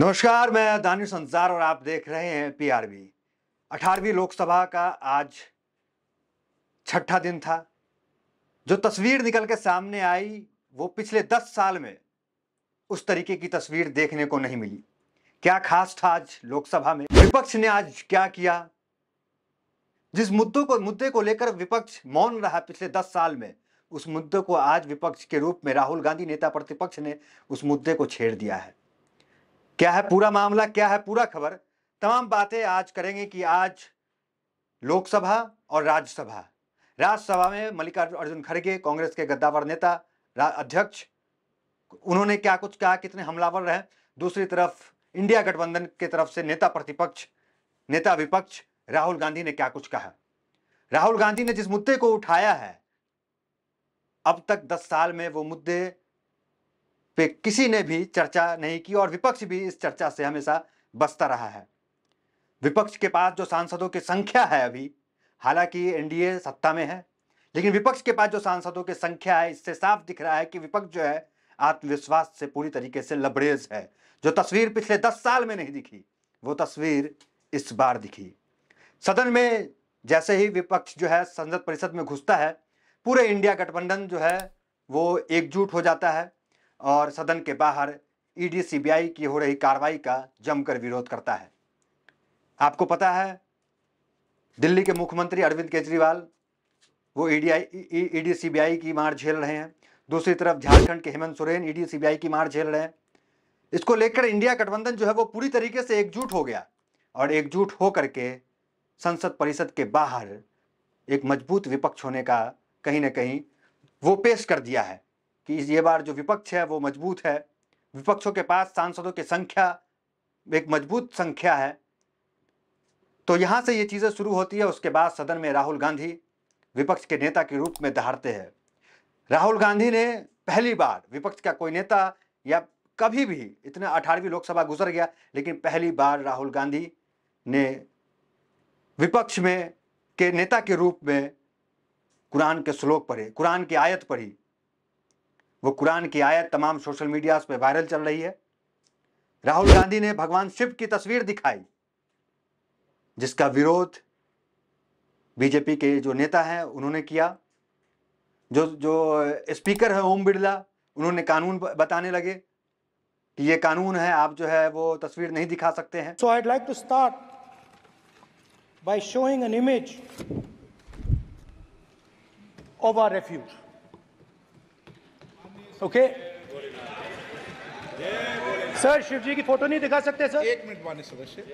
नमस्कार मैं दानिश संसार और आप देख रहे हैं पीआरबी अठारहवीं लोकसभा का आज छठा दिन था जो तस्वीर निकल के सामने आई वो पिछले दस साल में उस तरीके की तस्वीर देखने को नहीं मिली क्या खास था आज लोकसभा में विपक्ष ने आज क्या किया जिस मुद्दों को मुद्दे को लेकर विपक्ष मौन रहा पिछले दस साल में उस मुद्दे को आज विपक्ष के रूप में राहुल गांधी नेता प्रतिपक्ष ने उस मुद्दे को छेड़ दिया है क्या है पूरा मामला क्या है पूरा खबर तमाम बातें आज करेंगे कि आज लोकसभा और राज्यसभा राज्यसभा में मल्लिकार्जुन अर्जुन खड़गे कांग्रेस के गद्दावर नेता अध्यक्ष उन्होंने क्या कुछ कहा कितने हमलावर रहे दूसरी तरफ इंडिया गठबंधन के तरफ से नेता प्रतिपक्ष नेता विपक्ष राहुल गांधी ने क्या कुछ कहा राहुल गांधी ने जिस मुद्दे को उठाया है अब तक 10 साल में वो मुद्दे पे किसी ने भी चर्चा नहीं की और विपक्ष भी इस चर्चा से हमेशा बचता रहा है विपक्ष के पास जो सांसदों की संख्या है अभी हालांकि एनडीए सत्ता में है लेकिन विपक्ष के पास जो सांसदों की संख्या है इससे साफ दिख रहा है कि विपक्ष जो है आत्मविश्वास से पूरी तरीके से लबरेज है जो तस्वीर पिछले दस साल में नहीं दिखी वो तस्वीर इस बार दिखी सदन में जैसे ही विपक्ष जो है संसद परिषद में घुसता है पूरे इंडिया गठबंधन जो है वो एकजुट हो जाता है और सदन के बाहर ईडी सीबीआई की हो रही कार्रवाई का जमकर विरोध करता है आपको पता है दिल्ली के मुख्यमंत्री अरविंद केजरीवाल वो ईडी ईडी सीबीआई की मार झेल रहे हैं दूसरी तरफ झारखंड के हेमंत सोरेन ईडी सीबीआई की मार झेल रहे हैं इसको लेकर इंडिया गठबंधन जो है वो पूरी तरीके से एकजुट हो गया और एकजुट होकर के संसद परिषद के बाहर एक मजबूत विपक्ष होने का कहीं ना कहीं वो पेश कर दिया है कि ये बार जो विपक्ष है वो मजबूत है विपक्षों के पास सांसदों की संख्या एक मजबूत संख्या है तो यहाँ से ये चीज़ें शुरू होती है उसके बाद सदन में राहुल गांधी विपक्ष के नेता के रूप में दहाड़ते हैं राहुल गांधी ने पहली बार विपक्ष का कोई नेता या कभी भी इतना अठारहवीं लोकसभा गुजर गया लेकिन पहली बार राहुल गांधी ने विपक्ष में के नेता के रूप में कुरान के श्लोक पढ़े कुरान की आयत पढ़ी वो कुरान की आयत तमाम सोशल मीडिया पे वायरल चल रही है राहुल गांधी ने भगवान शिव की तस्वीर दिखाई जिसका विरोध बीजेपी के जो नेता हैं उन्होंने किया जो जो स्पीकर है ओम बिरला उन्होंने कानून बताने लगे कि ये कानून है आप जो है वो तस्वीर नहीं दिखा सकते हैं so I'd like to start by showing an image of our refuge okay sir Shiv ji की फोटो नहीं दिखा सकते सर एक मिनट माने सदस्य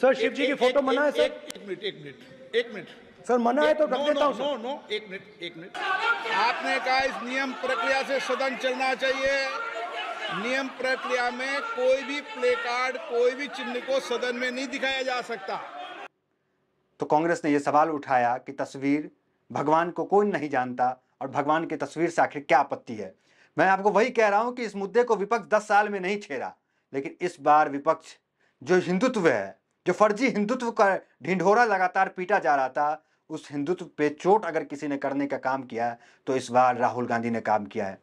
सर शिव जी की फोटो मना है सर एक मिनट एक मिनट एक मिनट सर मना है तो रख देता हूँ नो नो एक मिनट एक मिनट आपने कहा इस नियम प्रक्रिया से सदन चलना चाहिए नियम प्रक्रिया में कोई भी प्ले कार्ड कोई भी चिन्ह को सदन में नहीं दिखाया जा सकता तो कांग्रेस ने यह सवाल उठाया कि तस्वीर भगवान को कोई नहीं जानता और भगवान की तस्वीर से आखिर क्या आपत्ति है मैं आपको वही कह रहा हूं कि इस मुद्दे को विपक्ष दस साल में नहीं छेड़ा लेकिन इस बार विपक्ष जो हिंदुत्व है जो फर्जी हिंदुत्व का ढिंढोरा लगातार पीटा जा रहा था उस हिंदुत्व पे चोट अगर किसी ने करने का काम किया है तो इस बार राहुल गांधी ने काम किया है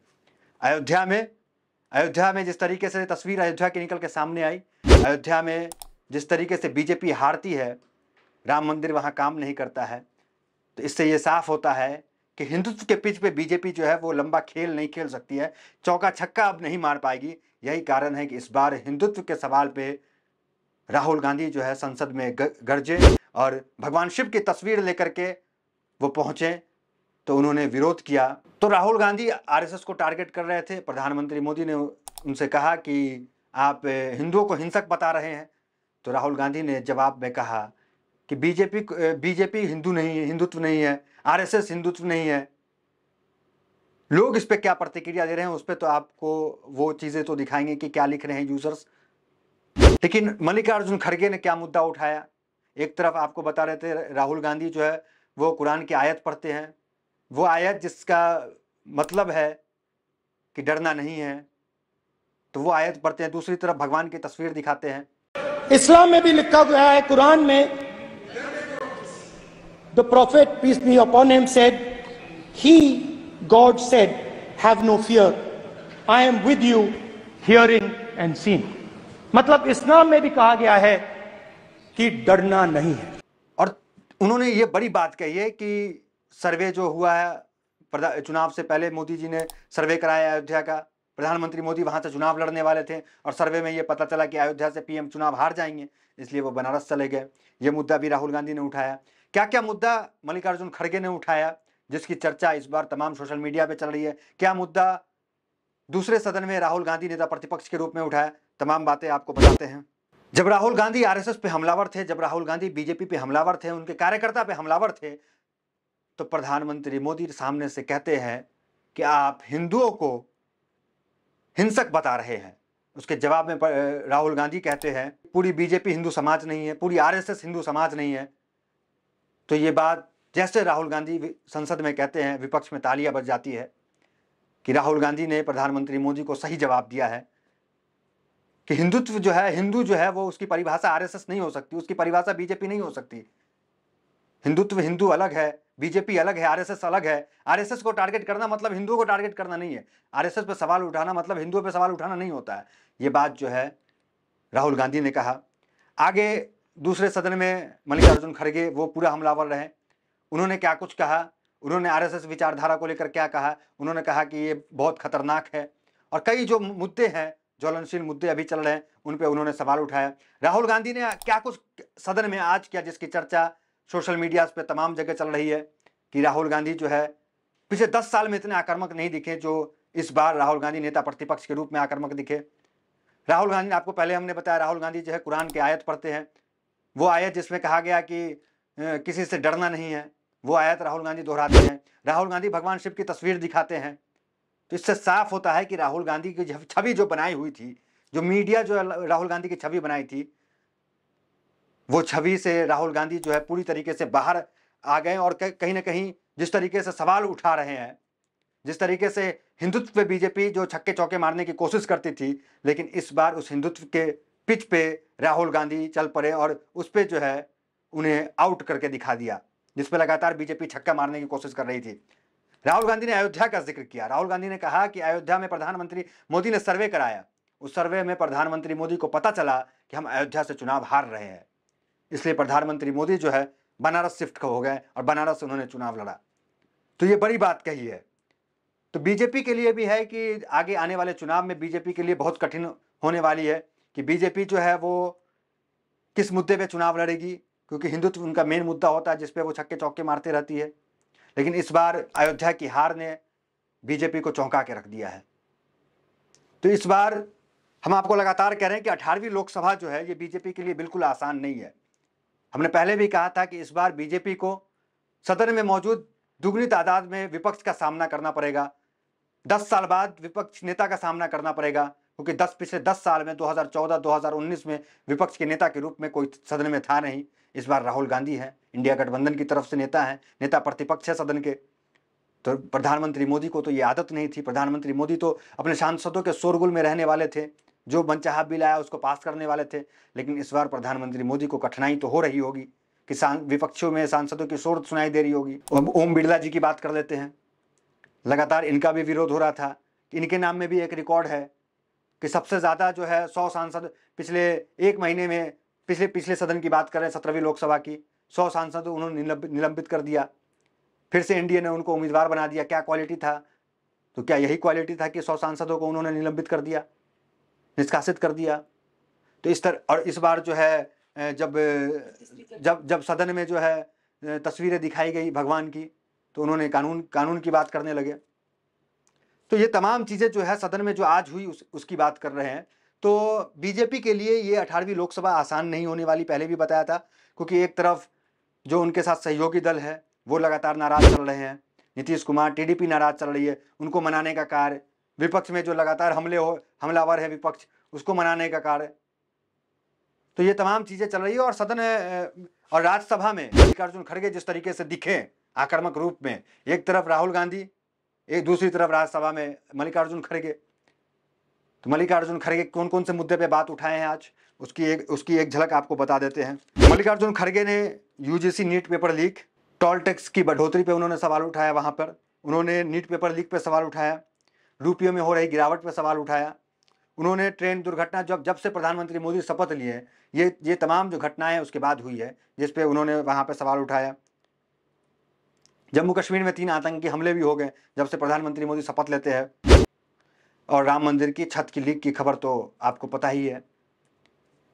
अयोध्या में अयोध्या में जिस तरीके से तस्वीर अयोध्या की निकल के सामने आई अयोध्या में जिस तरीके से बीजेपी हारती है राम मंदिर वहाँ काम नहीं करता है तो इससे ये साफ होता है कि हिंदुत्व के पिच पे बीजेपी जो है वो लंबा खेल नहीं खेल सकती है चौका छक्का अब नहीं मार पाएगी यही कारण है कि इस बार हिंदुत्व के सवाल पे राहुल गांधी जो है संसद में गरजे और भगवान शिव की तस्वीर लेकर के वो पहुंचे तो उन्होंने विरोध किया तो राहुल गांधी आरएसएस को टारगेट कर रहे थे प्रधानमंत्री मोदी ने उनसे कहा कि आप हिंदुओं को हिंसक बता रहे हैं तो राहुल गांधी ने जवाब में कहा कि बीजेपी बीजेपी हिंदू नहीं है हिंदुत्व नहीं है आरएसएस हिंदुत्व नहीं है लोग इस पर क्या प्रतिक्रिया दे रहे हैं उस पर तो आपको वो चीज़ें तो दिखाएंगे कि क्या लिख रहे हैं यूजर्स लेकिन मल्लिकार्जुन खड़गे ने क्या मुद्दा उठाया एक तरफ आपको बता रहे थे राहुल गांधी जो है वो कुरान की आयत पढ़ते हैं वो आयत जिसका मतलब है कि डरना नहीं है तो वो आयत पढ़ते हैं दूसरी तरफ भगवान की तस्वीर दिखाते हैं इस्लाम में भी लिखा गया है कुरान में The Prophet, peace be upon him, said, He, God said, have no fear. I am with you, hearing and seeing. मतलब इस्लाम में भी कहा गया है कि डरना नहीं है और उन्होंने ये बड़ी बात कही है कि सर्वे जो हुआ है चुनाव से पहले मोदी जी ने सर्वे कराया अयोध्या का प्रधानमंत्री मोदी वहां से चुनाव लड़ने वाले थे और सर्वे में ये पता चला कि अयोध्या से पीएम चुनाव हार जाएंगे इसलिए वो बनारस चले गए ये मुद्दा भी राहुल गांधी ने उठाया क्या क्या मुद्दा मल्लिकार्जुन खड़गे ने उठाया जिसकी चर्चा इस बार तमाम सोशल मीडिया पे चल रही है क्या मुद्दा दूसरे सदन में राहुल गांधी नेता प्रतिपक्ष के रूप में उठाया तमाम बातें आपको बताते हैं जब राहुल गांधी आरएसएस पे हमलावर थे जब राहुल गांधी बीजेपी पे हमलावर थे उनके कार्यकर्ता पे हमलावर थे तो प्रधानमंत्री मोदी सामने से कहते हैं कि आप हिंदुओं को हिंसक बता रहे हैं उसके जवाब में राहुल गांधी कहते हैं पूरी बीजेपी हिंदू समाज नहीं है पूरी आरएसएस हिंदू समाज नहीं है तो ये बात जैसे राहुल गांधी संसद में कहते हैं विपक्ष में तालियां बज जाती है कि राहुल गांधी ने प्रधानमंत्री मोदी को सही जवाब दिया है कि हिंदुत्व जो है हिंदू जो है वो उसकी परिभाषा आरएसएस नहीं हो सकती उसकी परिभाषा बीजेपी नहीं हो सकती हिंदुत्व हिंदू अलग है बीजेपी अलग है आरएसएस अलग है आरएसएस को टारगेट करना मतलब हिंदुओं को टारगेट करना नहीं है आरएसएस पर सवाल उठाना मतलब हिंदुओं पर सवाल उठाना नहीं होता है ये बात जो है राहुल गांधी ने कहा आगे दूसरे सदन में मल्लिकार्जुन खड़गे वो पूरा हमलावर रहे उन्होंने क्या कुछ कहा उन्होंने आरएसएस विचारधारा को लेकर क्या कहा उन्होंने कहा कि ये बहुत खतरनाक है और कई जो मुद्दे हैं ज्वलनशील मुद्दे अभी चल रहे हैं उन पर उन्होंने सवाल उठाया राहुल गांधी ने क्या कुछ सदन में आज किया जिसकी चर्चा सोशल मीडिया पर तमाम जगह चल रही है कि राहुल गांधी जो है पिछले दस साल में इतने आक्रमक नहीं दिखे जो इस बार राहुल गांधी नेता प्रतिपक्ष के रूप में आक्रमक दिखे राहुल गांधी आपको पहले हमने बताया राहुल गांधी जो है कुरान के आयत पढ़ते हैं वो आयत जिसमें कहा गया कि किसी से डरना नहीं है वो आयत राहुल गांधी दोहराते हैं राहुल गांधी भगवान शिव की तस्वीर दिखाते हैं तो इससे साफ होता है कि राहुल गांधी की छवि जो बनाई हुई थी जो मीडिया जो राहुल गांधी की छवि बनाई थी वो छवि से राहुल गांधी जो है पूरी तरीके से बाहर आ गए और कहीं ना कहीं जिस तरीके से सवाल उठा रहे हैं जिस तरीके से हिंदुत्व पे बीजेपी जो छक्के चौके मारने की कोशिश करती थी लेकिन इस बार उस हिंदुत्व के पिच पे राहुल गांधी चल पड़े और उस पर जो है उन्हें आउट करके दिखा दिया जिसपे लगातार बीजेपी छक्का मारने की कोशिश कर रही थी राहुल गांधी ने अयोध्या का जिक्र किया राहुल गांधी ने कहा कि अयोध्या में प्रधानमंत्री मोदी ने सर्वे कराया उस सर्वे में प्रधानमंत्री मोदी को पता चला कि हम अयोध्या से चुनाव हार रहे हैं इसलिए प्रधानमंत्री मोदी जो है बनारस शिफ्ट हो गए और बनारस उन्होंने चुनाव लड़ा तो ये बड़ी बात कही है तो बीजेपी के लिए भी है कि आगे आने वाले चुनाव में बीजेपी के लिए बहुत कठिन होने वाली है कि बीजेपी जो है वो किस मुद्दे पे चुनाव लड़ेगी क्योंकि हिंदुत्व उनका मेन मुद्दा होता है जिसपे वो छक्के चौके मारते रहती है लेकिन इस बार अयोध्या की हार ने बीजेपी को चौंका के रख दिया है तो इस बार हम आपको लगातार कह रहे हैं कि अठारहवीं लोकसभा जो है ये बीजेपी के लिए बिल्कुल आसान नहीं है हमने पहले भी कहा था कि इस बार बीजेपी को सदन में मौजूद दुगनी तादाद में विपक्ष का सामना करना पड़ेगा दस साल बाद विपक्ष नेता का सामना करना पड़ेगा क्योंकि दस पिछले दस साल में 2014 2019 में विपक्ष के नेता के रूप में कोई सदन में था नहीं इस बार राहुल गांधी है इंडिया गठबंधन की तरफ से नेता है नेता प्रतिपक्ष है सदन के तो प्रधानमंत्री मोदी को तो ये आदत नहीं थी प्रधानमंत्री मोदी तो अपने सांसदों के शोरगुल में रहने वाले थे जो मनचाहा बिल आया उसको पास करने वाले थे लेकिन इस बार प्रधानमंत्री मोदी को कठिनाई तो हो रही होगी कि विपक्षों में सांसदों की शोर सुनाई दे रही होगी ओम बिरला जी की बात कर लेते हैं लगातार इनका भी विरोध हो रहा था इनके नाम में भी एक रिकॉर्ड है कि सबसे ज़्यादा जो है सौ सांसद पिछले एक महीने में पिछले पिछले सदन की बात करें सत्रहवीं लोकसभा की सौ सांसद उन्होंने निलंबित कर दिया फिर से एनडीए ने उनको उम्मीदवार बना दिया क्या क्वालिटी था तो क्या यही क्वालिटी था कि सौ सांसदों को उन्होंने निलंबित कर दिया निष्कासित कर दिया तो इस तरह और इस बार जो है जब जब जब सदन में जो है तस्वीरें दिखाई गई भगवान की तो उन्होंने कानून कानून की बात करने लगे तो ये तमाम चीज़ें जो है सदन में जो आज हुई उस, उसकी बात कर रहे हैं तो बीजेपी के लिए ये अठारहवीं लोकसभा आसान नहीं होने वाली पहले भी बताया था क्योंकि एक तरफ जो उनके साथ सहयोगी दल है वो लगातार नाराज चल रहे हैं नीतीश कुमार टीडीपी नाराज चल रही है उनको मनाने का कार्य विपक्ष में जो लगातार हमले हो हमलावर है विपक्ष उसको मनाने का कार्य तो ये तमाम चीज़ें चल रही है और सदन और राज्यसभा में मल्लिकार्जुन खड़गे जिस तरीके से दिखे आक्रामक रूप में एक तरफ राहुल गांधी एक दूसरी तरफ राज्यसभा में मल्लिकार्जुन खड़गे तो मल्लिकार्जुन खड़गे कौन कौन से मुद्दे पे बात उठाए हैं आज उसकी एक उसकी एक झलक आपको बता देते हैं मल्लिकार्जुन खड़गे ने UGC NEET paper leak toll tax की बढ़ोतरी पे उन्होंने सवाल उठाया वहाँ पर उन्होंने नीट पेपर लीक पे सवाल उठाया रुपये में हो रही गिरावट पर सवाल उठाया उन्होंने ट्रेन दुर्घटना जब जब से प्रधानमंत्री मोदी शपथ लिए ये ये तमाम जो घटनाएं उसके बाद हुई है जिसपे उन्होंने वहाँ पर सवाल उठाया जम्मू कश्मीर में तीन आतंकी हमले भी हो गए जब से प्रधानमंत्री मोदी शपथ लेते हैं और राम मंदिर की छत की लीक की खबर तो आपको पता ही है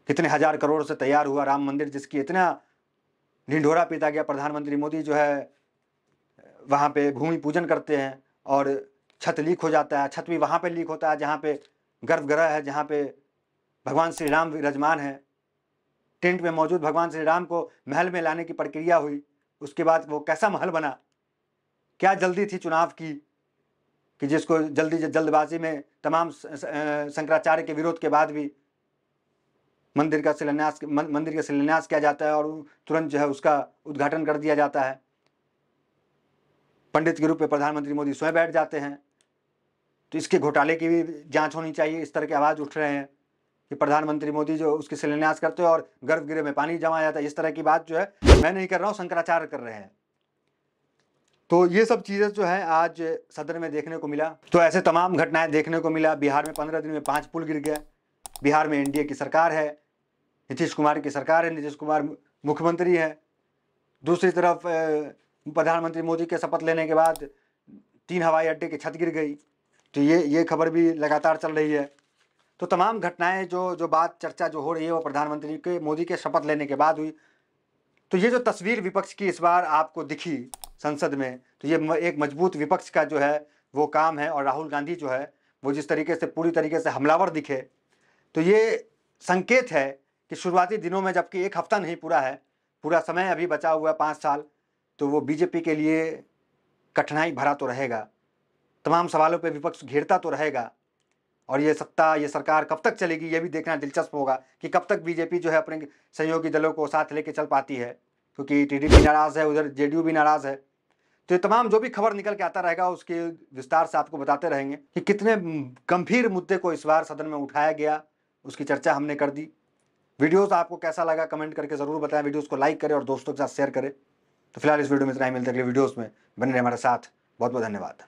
कितने हज़ार करोड़ से तैयार हुआ राम मंदिर जिसकी इतना ढिंढोरा पीता गया प्रधानमंत्री मोदी जो है वहाँ पे भूमि पूजन करते हैं और छत लीक हो जाता है छत भी वहाँ पे लीक होता है जहाँ पे गर्भगृह है जहाँ पे भगवान श्री राम विराजमान है टेंट में मौजूद भगवान श्री राम को महल में लाने की प्रक्रिया हुई उसके बाद वो कैसा महल बना क्या जल्दी थी चुनाव की कि जिसको जल्दी जल्दबाजी में तमाम शंकराचार्य के विरोध के बाद भी मंदिर का शिलान्यास मंदिर का शिलान्यास किया जाता है और तुरंत जो है उसका उद्घाटन कर दिया जाता है पंडित के रूप में प्रधानमंत्री मोदी स्वयं बैठ जाते हैं तो इसके घोटाले की भी जांच होनी चाहिए इस तरह के आवाज़ उठ रहे हैं कि प्रधानमंत्री मोदी जो उसके शिलान्यास करते हो और गर्भगृह में पानी जमा जाता है इस तरह की बात जो है मैं नहीं कर रहा हूँ शंकराचार्य कर रहे हैं तो ये सब चीज़ें जो हैं आज सदन में देखने को मिला तो ऐसे तमाम घटनाएं देखने को मिला बिहार में पंद्रह दिन में पाँच पुल गिर गया बिहार में एनडीए की सरकार है नीतीश कुमार की सरकार है नीतीश कुमार मुख्यमंत्री है दूसरी तरफ प्रधानमंत्री मोदी के शपथ लेने के बाद तीन हवाई अड्डे की छत गिर गई तो ये ये खबर भी लगातार चल रही है तो तमाम घटनाएं जो जो बात चर्चा जो हो रही है वो प्रधानमंत्री के मोदी के शपथ लेने के बाद हुई तो ये जो तस्वीर विपक्ष की इस बार आपको दिखी संसद में तो ये एक मजबूत विपक्ष का जो है वो काम है और राहुल गांधी जो है वो जिस तरीके से पूरी तरीके से हमलावर दिखे तो ये संकेत है कि शुरुआती दिनों में जबकि एक हफ्ता नहीं पूरा है पूरा समय अभी बचा हुआ है पाँच साल तो वो बीजेपी के लिए कठिनाई भरा तो रहेगा तमाम सवालों पे विपक्ष घेरता तो रहेगा और ये सत्ता ये सरकार कब तक चलेगी ये भी देखना दिलचस्प होगा कि कब तक बीजेपी जो है अपने सहयोगी दलों को साथ लेके चल पाती है क्योंकि टीडीपी नाराज़ है उधर जेडीयू भी नाराज़ है तो ये तमाम जो भी खबर निकल के आता रहेगा उसके विस्तार से आपको बताते रहेंगे कि कितने गंभीर मुद्दे को इस बार सदन में उठाया गया उसकी चर्चा हमने कर दी वीडियोस आपको कैसा लगा कमेंट करके ज़रूर बताएं वीडियोस को लाइक करें और दोस्तों के साथ शेयर करें तो फिलहाल इस वीडियो में इतना ही मिलते अगले वीडियोज़ में बने रहे हमारे साथ बहुत बहुत धन्यवाद